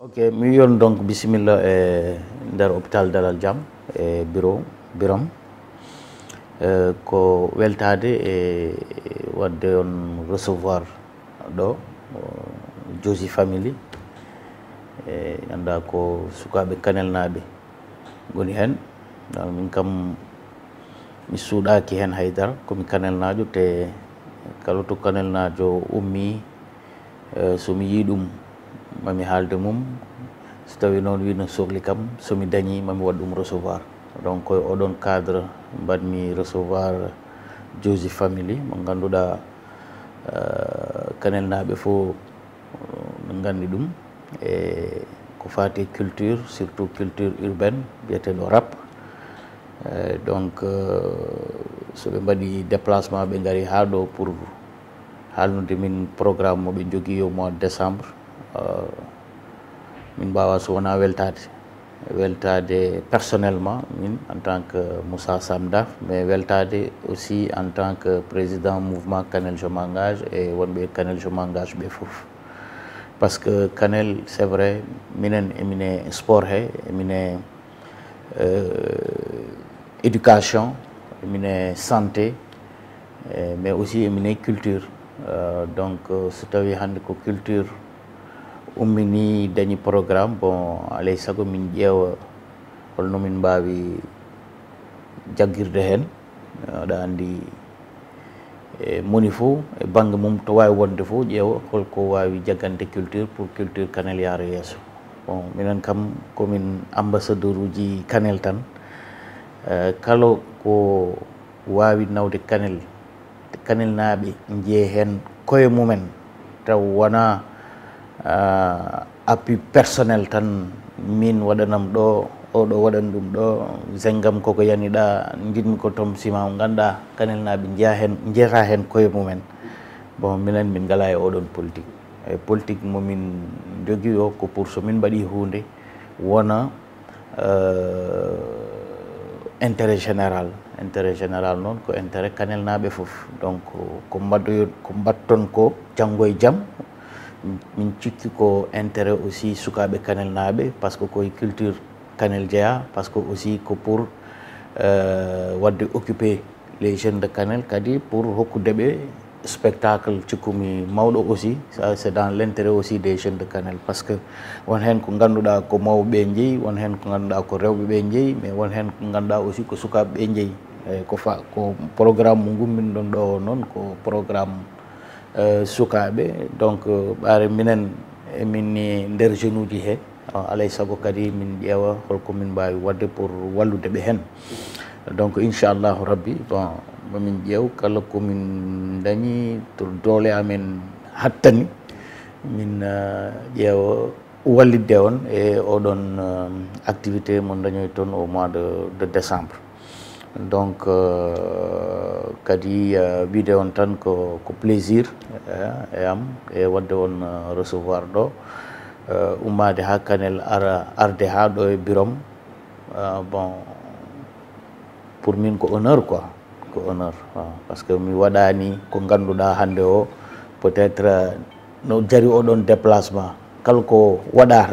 ok mi yon donc bisimilla e eh, nder hôpital dalal jam e bureau biram e, eh, ko weltade e wadde on recevoir do josi family e anda ko sukaɓe kanel naɓe goni hen donc min kam mi suuɗaki hen haydar komi kanel najo te kala to kanel najo ummi e, so mi yi ɗum mami hal de mum so tawi non wi no sohli kam so dañi mami wad um recevoir donc koy o don cadre bad mi recevoir joji family mo ganduda euh kanel nabe fo ngandi dum e ko fati culture surtout culture urbaine biete no rap donc so be badi déplacement be ngari ha do pour halnude min programme mo be jogi yo mois décembre Euh, min mbawa so wona weltade weltade personnellement en tant que moussa samdaf mais weltade aussi en tant que président mouvement kanel je m'engage et wonbe kanel je m'engage de fof parce que kanel c'est vrai minen emine sport he emine euh, éducation emine santé euh, mais aussi emine culture donc c'est tawi hande culture ummini dañi programme bon alay sago min ƴeewa holno min mbaawi jaggirde heen aɗa anndi e moni fof e baŋnge mum to waawi wonde fof ƴeewa holko waawi jaggande culture pour culture canel yaaro yeeso bon minen kam komin ambassadeur uji canel tan e, kala ko waawi nawde canel canel naaɓe njeye heen koye mumen taw wonaa uh, appui personnel tan min waɗanam ɗo oɗo waɗan ɗum ɗo zengam koko yaniɗa jinmi ko tom simao ganduɗa kanel naɓe jiya hen jiyata hen koye mumen bon minen min ngala e oɗon politique e politique momin jogui o ko pour somin mbaɗi hunde wona uh, intérêt général intérêt général noon ko intérêt kanel naɓe foof donc ko mbaɗoyo ko mbatton ko janggo e jaam min ko intérêt aussi sukaɓe kanel naaɓe par que culture kanel jeeya par que aussi ko pour euh, les jeunes de canel kadi pour hokkude spectacle cikkumi mawɗo aussi ça dans l'intérêt aussi des jeunes de canel parce que won hen ko ganduɗa ko mawɓe won hen ko ganduɗa ko mais won hen aussi ko ko programme ko programme Eh, sukaaɓe donc ɓaare minen emini eh, nder jeune eh. he ah, alay saago kadi min ƴeewa holko min mbaawi waɗde pour wallude ɓe heen donc inchallahu rabbi bon momin ƴeew kala ko min dañii to doole amen hattani min ƴeewa wallidde on e oɗon activité mon dañoy toon au oh, mois de de décembre donc euh, kadi video euh, on tan ko ko plaisir eh, e am e wadde on euh, recevoir ɗo ummade ara arde ha e birom bon pour min ko honneur quoi honneur parce que mi ko hande o peut être no jari un déplacement kal ko wada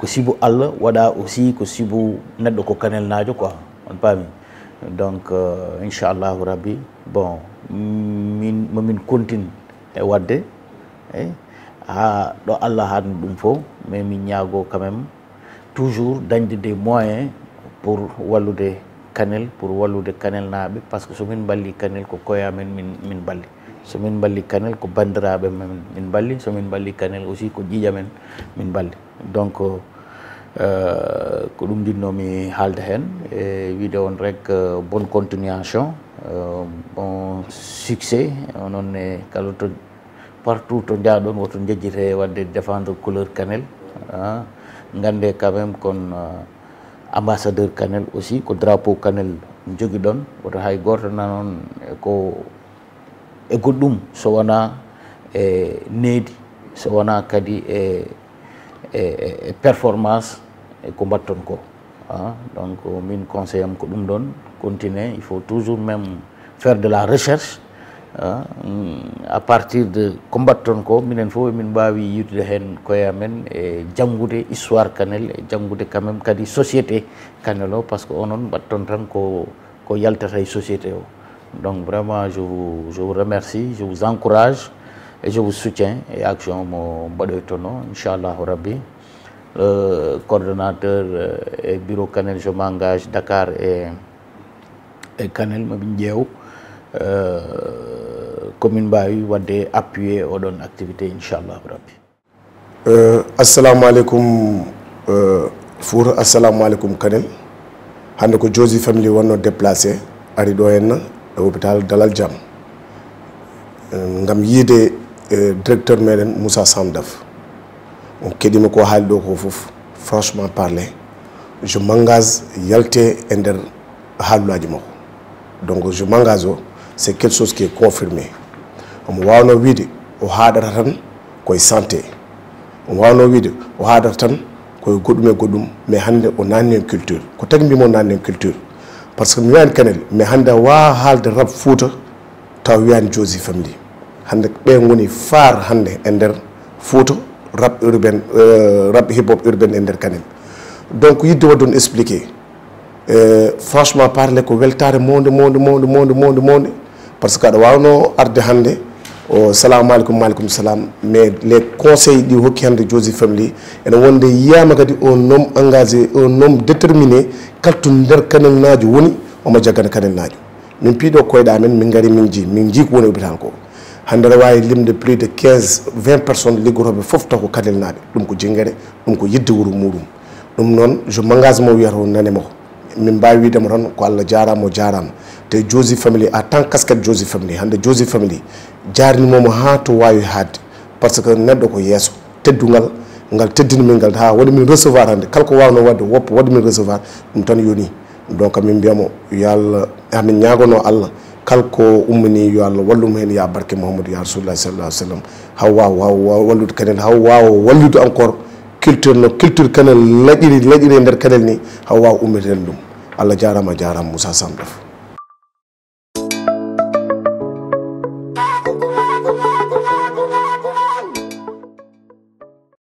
ko sibu aussi quoi on donc euh, inchallahu rabbi bon min min continue e wadde eyi eh, ah, allah haadni ɗum mais min ñago quand même toujours dañde des moyens pour wallude kanel pour wallude kanel naaɓe par parce que min balli kanel ko koyamen min min mballi min balli kanel ko bandiraɓe men min mballi min balli kanel aussi ko ƴiiƴa min balli donc euh, Eh, ko ɗum jinnomi haalde heen e wiide on rek eh, bonne continuation eh, bon succés ononne kala to partout to jaaɗon woto jejjite wadde défendre couleur canel ah. gande quand même kon ambassadeur canel aussi ko drapeau canel jogi ɗon woto hay goto nanon ko e goɗɗum so wona e neydi so wona kadi e eh, et performance et ko encore. Ah, donc min conseil am ko continuer il faut toujours même faire de la recherche ah, mm, à partir de combattre encore. ko minen fof emin mbawi yitude hen koye amen e histoire kanel e quand même kadi société kanel parce qu'on ne que onon mbatton tan ko yaltata société donc vraiment je vous, je vous remercie je vous encourage et je vous soutiens et action mon Badoitono, Inch'Allah Rabbi. Le coordonnateur euh, et bureau Canel, je m'engage, Dakar et, et Canel Mabindjeou, euh, commune Bahu, Wade, appuyer aux donne activité, Inch'Allah Rabbi. Euh, assalamu alaikum euh, Four, assalamu alaikum Canel. hande ko josi family wonno déplacé à ɗo henna à e l'hôpital dalal jaam euh, gam yiide euh, directeur Melen moussa samdaf on keɗima ko haali ɗo ko fof franchement parlé je m'engage yalte e nder haalullaji makko donc je m'engage c'est quelque chose qui est confirmé omo wawno wiide o haɗata tan koye santé On wawno wiide o haɗata tan koye goɗɗum e goɗɗum mais hannde o nanni en culture ko tagi mbimo nanni en culture parce que mi wiyani kanel mais hannde a wawa haalde rab fouta taw wiyani josi family hande ɓe goni far hande e nder fouto rab urbaine euh, rab hibob urbaine e nder kanel donc yidde wadde on expliqué euh, franchement parle ko weltare monde monde monde monde monde monde par ce que aɗa wawno arde hande o salamu aleykum malykum salam mais les conseils ɗi hokki hande josi famly ene wonde yiyama kadi o nom engagé o nom déterminé kaltu nder kanel najo woni omo jaggana kanel najo min piiɗo koyeɗa men min gari min ji min jii ko woni hôpital ko hande aɗa wawi limde plus de 15 20 personnes liggotoɓe foof taw ko kadel naaɓe ɗum ko jinguere ɗum ko yidde wuuro muɗum ɗum noon je m'engage mo wiyata o nanema ko min mbawi widemo tan ko allah jarama o jarama te josi family en tant casquette josi family hande josi family jarnimomo ha to wawi hadde par ce que neɗɗo ko yeeso teddugal ngal teddini min ngal ha waɗi min recevoir hande kala ko wawno wadde woppa wadi min recevoir ɗum tan yoni donc min mbiyamo yo amin hamin ñagono allah kalko ummini yo allah wallum heen ya barke mouhamadou ya rasulullah salalah ai sallam haw waw waw wallude kanel haw waw wallude encore culture no culture kanel laƴiri laƴiri e nder kanel ni haw waw ummiten ɗum allah jarama a jarama moussa sam ɗof